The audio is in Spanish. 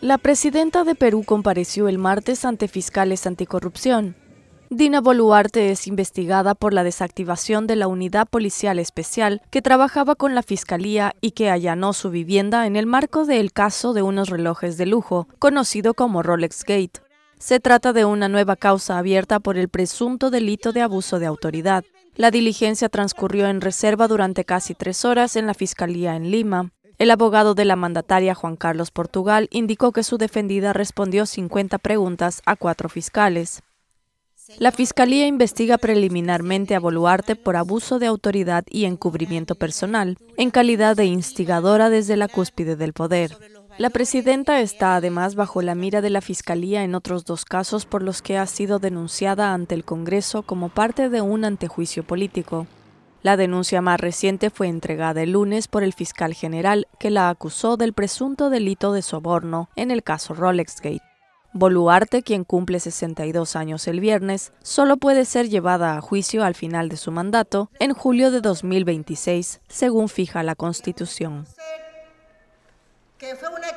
La presidenta de Perú compareció el martes ante fiscales anticorrupción. Dina Boluarte es investigada por la desactivación de la unidad policial especial que trabajaba con la fiscalía y que allanó su vivienda en el marco del caso de unos relojes de lujo, conocido como Rolex Gate. Se trata de una nueva causa abierta por el presunto delito de abuso de autoridad. La diligencia transcurrió en reserva durante casi tres horas en la Fiscalía en Lima. El abogado de la mandataria Juan Carlos Portugal indicó que su defendida respondió 50 preguntas a cuatro fiscales. La Fiscalía investiga preliminarmente a Boluarte por abuso de autoridad y encubrimiento personal, en calidad de instigadora desde la cúspide del poder. La presidenta está además bajo la mira de la Fiscalía en otros dos casos por los que ha sido denunciada ante el Congreso como parte de un antejuicio político. La denuncia más reciente fue entregada el lunes por el fiscal general que la acusó del presunto delito de soborno en el caso Rolexgate. Boluarte, quien cumple 62 años el viernes, solo puede ser llevada a juicio al final de su mandato, en julio de 2026, según fija la Constitución. Que fue una